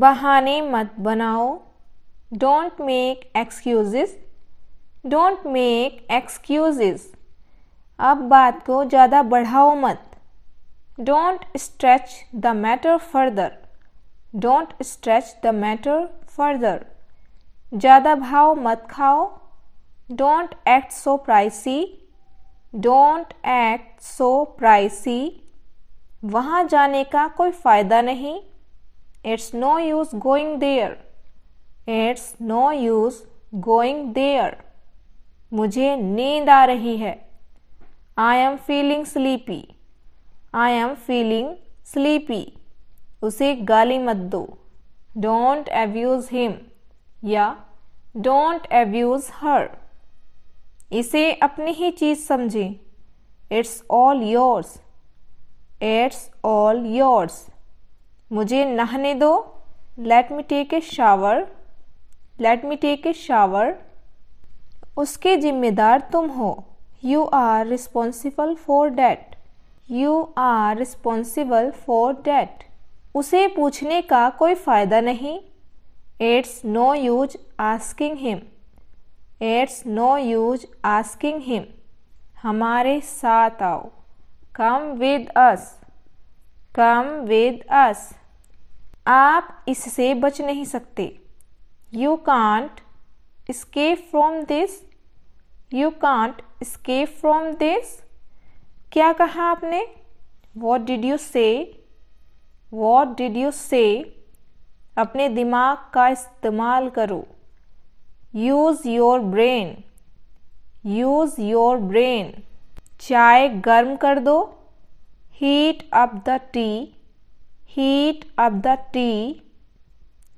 बहाने मत बनाओ don't make excuse don't make excuses अब बात को ज़्यादा बढ़ाओ मत don't stretch the matter further don't stretch the matter further ज़्यादा भाव मत खाओ don't act so pricey don't act so pricey वहाँ जाने का कोई फ़ायदा नहीं It's no use going there. It's no use going there. मुझे नींद आ रही है I am feeling sleepy I am feeling sleepy उसे गाली मत दो डोंट एव्यूज़ हिम या डोंट एव्यूज़ हर इसे अपनी ही चीज़ समझें it's all yours it's all yours मुझे नहाने दो let me take a shower let me take a shower उसके जिम्मेदार तुम हो you are responsible for that you are responsible for that उसे पूछने का कोई फ़ायदा नहीं it's no use asking him it's no use asking him हमारे साथ आओ come with us come with us आप इससे बच नहीं सकते you can't escape from this you can't escape from this क्या कहा आपने what did you say what did you say अपने दिमाग का इस्तेमाल करो use your brain use your brain चाय गर्म कर दो heat up the tea heat up the tea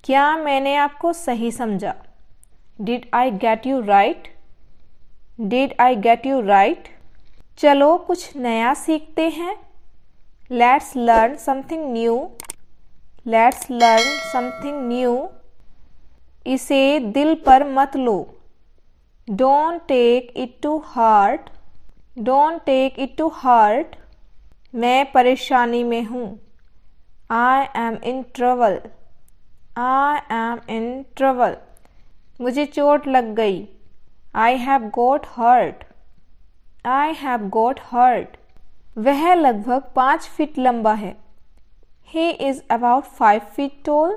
क्या मैंने आपको सही समझा did I get you right did I get you right चलो कुछ नया सीखते हैं let's learn something new let's learn something new इसे दिल पर मत लो don't take it to heart don't take it to heart मैं परेशानी में हूँ I am in trouble I am in trouble मुझे चोट लग गई I have got hurt I have got hurt वह लगभग पाँच फीट लंबा है he is about five feet tall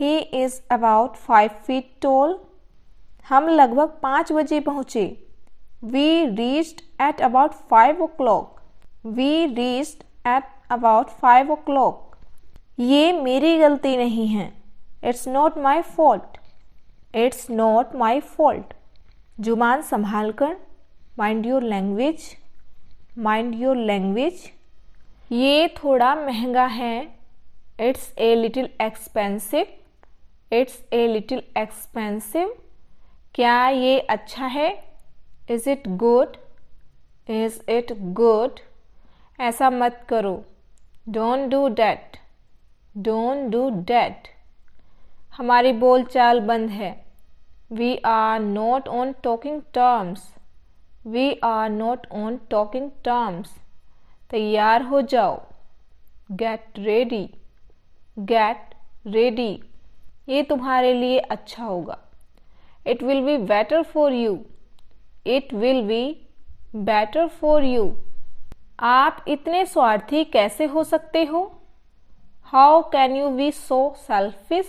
he is about five feet tall हम लगभग पाँच बजे पहुँचे we reached at about five o'clock we reached at about five o'clock ये मेरी गलती नहीं है it's not my fault it's not my fault जुबान संभाल कर mind your language mind your language ये थोड़ा महंगा है it's a little expensive it's a little expensive क्या ये अच्छा है is it good is it good ऐसा मत करो don't do that don't do that हमारी बोल चाल बंद है we are not on talking terms we are not on talking terms तैयार हो जाओ गेट रेडी गेट रेडी ये तुम्हारे लिए अच्छा होगा it will be better for you it will be better for you आप इतने स्वार्थी कैसे हो सकते हो how can you be so selfish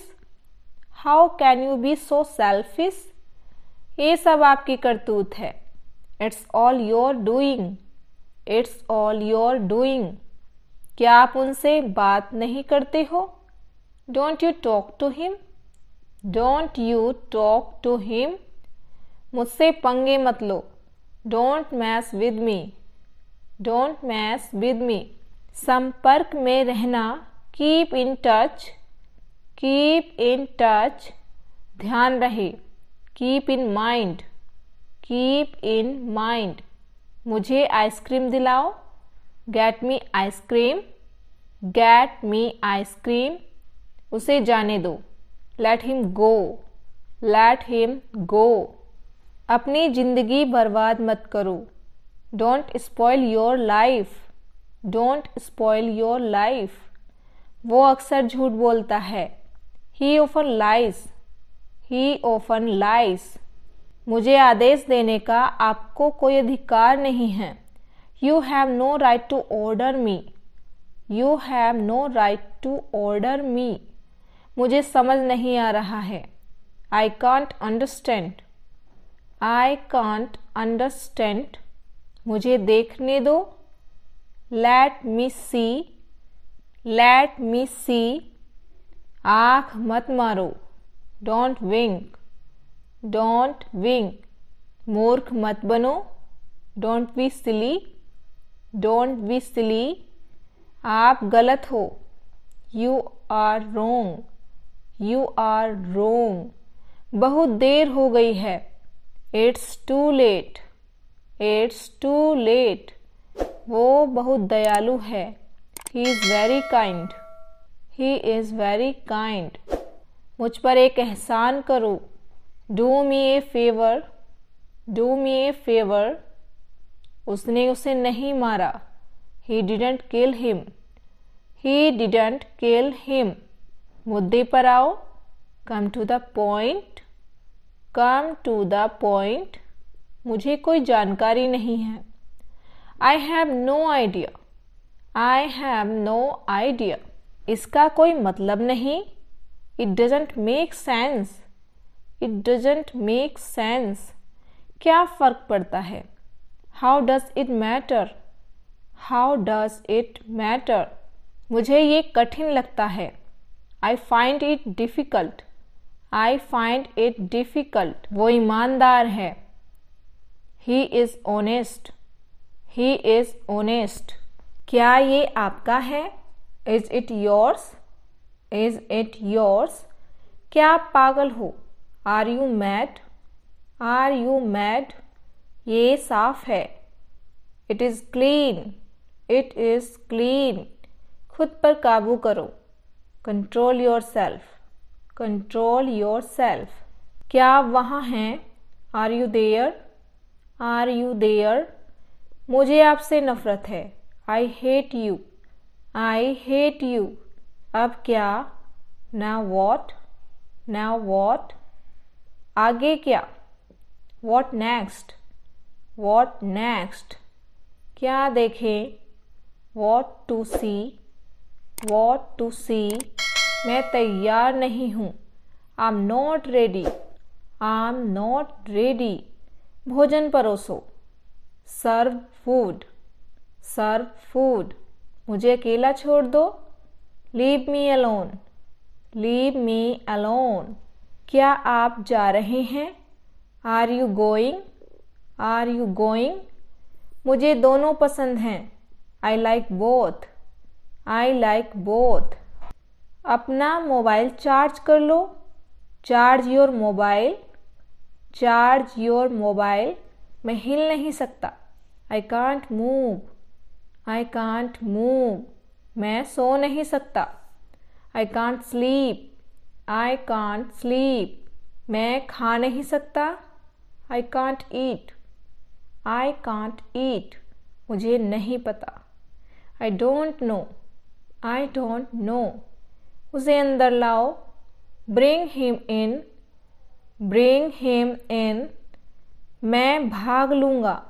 how can you be so selfish ये सब आपकी करतूत है it's all your doing it's all your doing क्या आप उनसे बात नहीं करते हो don't you talk to him don't you talk to him मुझसे पंगे मत लो don't mess with me don't mess with me संपर्क में रहना keep in touch keep in touch ध्यान रहे keep in mind keep in mind मुझे आइसक्रीम दिलाओ get me ice cream get me ice cream उसे जाने दो let him go let him go अपनी ज़िंदगी बर्बाद मत करो don't spoil your life don't spoil your life वो अक्सर झूठ बोलता है ही ओफन लाइस ही ओफन लाइस मुझे आदेश देने का आपको कोई अधिकार नहीं है you have no right to order me you have no right to order me मुझे समझ नहीं आ रहा है I can't understand I can't understand मुझे देखने दो लेट मी सी लेट मी सी आँख मत मारो डोंट विंक डोंट विंक मूर्ख मत बनो don't be silly don't be silly आप गलत हो you are wrong you are wrong बहुत देर हो गई है it's too late it's too late वो बहुत दयालु है he is very kind he is very kind मुझ पर एक एहसान करो do me a favour do me a favour उसने उसे नहीं मारा he didn't kill him he didn't kill him मुद्दे पर आओ कम to the point come to the point मुझे कोई जानकारी नहीं है I have no idea I have no idea इसका कोई मतलब नहीं it doesn't make sense it doesn't make sense क्या फ़र्क पड़ता है how does it matter how does it matter मुझे ये कठिन लगता है I find it difficult I find it difficult वो ईमानदार है he is honest he is honest क्या ये आपका है is it yours is it yours क्या आप पागल हो are you mad are you mad ये साफ है it is clean it is clean खुद पर काबू करो control yourself control yourself क्या आप वहाँ हैं are you there are you there मुझे आपसे नफरत है I hate you I hate you अब क्या ना वॉट ना वॉट आगे क्या वॉट नेक्स्ट वॉट नेक्स्ट क्या देखें what to see what to see मैं तैयार नहीं हूँ I am not ready I am not ready भोजन परोसो सर्व फूड सर्व फूड मुझे अकेला छोड़ दो leave me alone leave me alone क्या आप जा रहे हैं are you going are you going मुझे दोनों पसंद हैं I like both I like both अपना मोबाइल चार्ज कर लो charge your mobile charge your mobile मैं हिल नहीं सकता I can't move I can't move मैं सो नहीं सकता I can't sleep I can't sleep मैं खा नहीं सकता I can't eat I can't eat मुझे नहीं पता I don't know I don't know उसे अंदर लाओ bring him in bring him in मैं भाग लूँगा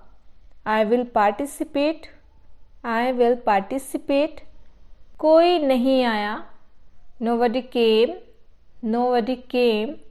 I will participate I will participate कोई नहीं आया नो वडी केम नो वडी केम